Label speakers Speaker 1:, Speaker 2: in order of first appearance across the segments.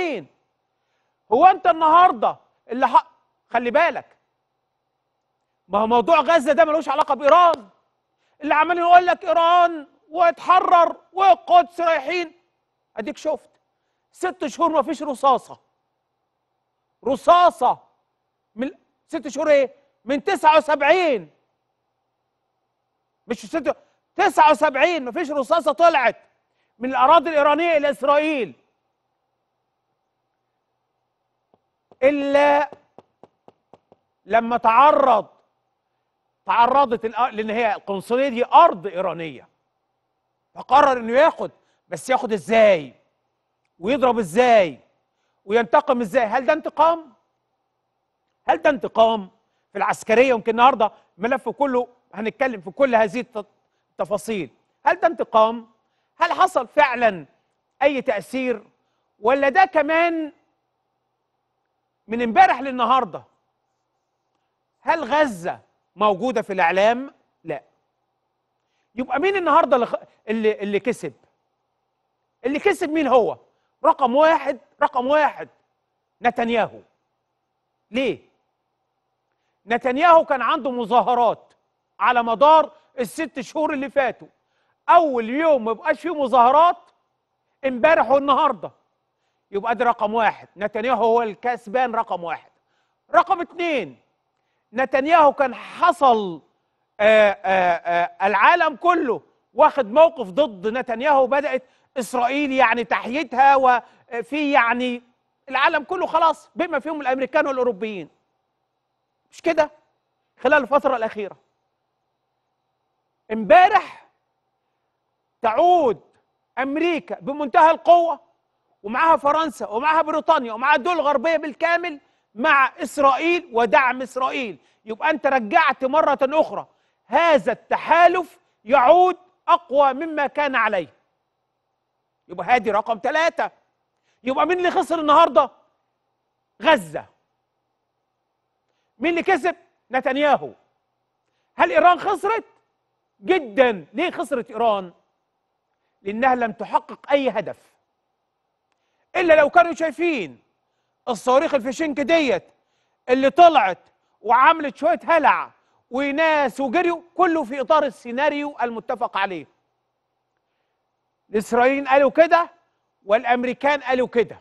Speaker 1: مين هو انت النهارده اللي حق خلي بالك ما هو موضوع غزه ده ملوش علاقه بايران اللي عمال يقول لك ايران واتحرر والقدس رايحين اديك شفت ست شهور ما فيش رصاصه رصاصه من ست شهور ايه من 79 مش ست 79 ما فيش رصاصه طلعت من الاراضي الايرانيه الى اسرائيل إلا لما تعرض تعرضت لأن هي القنصلية دي أرض إيرانية فقرر إنه ياخد بس ياخد إزاي ويضرب إزاي وينتقم إزاي هل ده انتقام؟ هل ده انتقام؟ في العسكرية يمكن النهاردة ملف كله هنتكلم في كل هذه التفاصيل هل ده انتقام؟ هل حصل فعلا أي تأثير؟ ولا ده كمان من امبارح للنهارده هل غزه موجوده في الاعلام؟ لا يبقى مين النهارده اللي اللي, اللي كسب؟ اللي كسب مين هو؟ رقم واحد رقم واحد نتنياهو ليه؟ نتنياهو كان عنده مظاهرات على مدار الست شهور اللي فاتوا اول يوم ما يبقاش فيه مظاهرات امبارح والنهارده يبقى ده رقم واحد نتنياهو هو الكسبان رقم واحد رقم اتنين نتنياهو كان حصل آآ آه، آآ آه، آه، العالم كله واخد موقف ضد نتنياهو بدأت إسرائيل يعني تحيتها وفي يعني العالم كله خلاص بما فيهم الأمريكان والأوروبيين مش كده خلال الفترة الأخيرة امبارح تعود أمريكا بمنتهى القوة ومعاها فرنسا ومعاها بريطانيا ومعاها الدول الغربيه بالكامل مع اسرائيل ودعم اسرائيل يبقى انت رجعت مره اخرى هذا التحالف يعود اقوى مما كان عليه يبقى هادي رقم ثلاثة يبقى مين اللي خسر النهارده غزه مين اللي كسب نتنياهو هل ايران خسرت جدا ليه خسرت ايران لانها لم تحقق اي هدف الا لو كانوا شايفين الصواريخ الفشنك ديت اللي طلعت وعملت شويه هلع وناس وجريوا كله في اطار السيناريو المتفق عليه الاسرائيليين قالوا كده والامريكان قالوا كده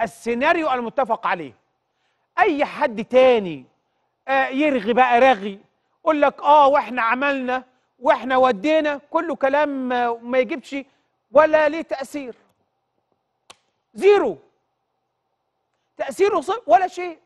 Speaker 1: السيناريو المتفق عليه اي حد تاني آه يرغي بقى رغي يقول لك اه واحنا عملنا واحنا ودينا كله كلام ما يجيبش ولا ليه تاثير زيرو تأثيره صفر ولا شيء